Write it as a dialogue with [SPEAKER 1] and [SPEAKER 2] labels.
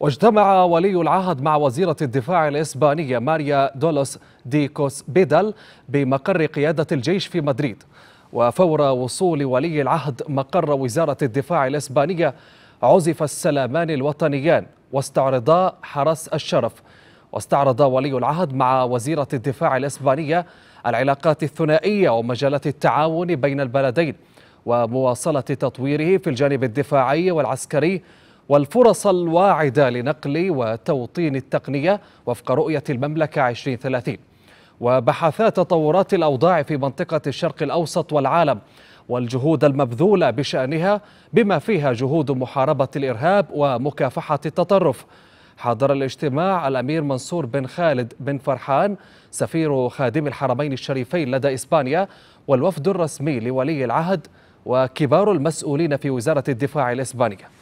[SPEAKER 1] واجتمع ولي العهد مع وزيرة الدفاع الإسبانية ماريا دولوس دي بيدال بمقر قيادة الجيش في مدريد وفور وصول ولي العهد مقر وزارة الدفاع الإسبانية عزف السلامان الوطنيان واستعرضا حرس الشرف واستعرض ولي العهد مع وزيرة الدفاع الإسبانية العلاقات الثنائية ومجالات التعاون بين البلدين ومواصلة تطويره في الجانب الدفاعي والعسكري والفرص الواعدة لنقل وتوطين التقنية وفق رؤية المملكة 2030 وبحثات تطورات الأوضاع في منطقة الشرق الأوسط والعالم والجهود المبذولة بشأنها بما فيها جهود محاربة الإرهاب ومكافحة التطرف حضر الاجتماع الأمير منصور بن خالد بن فرحان سفير خادم الحرمين الشريفين لدى إسبانيا والوفد الرسمي لولي العهد وكبار المسؤولين في وزارة الدفاع الإسبانية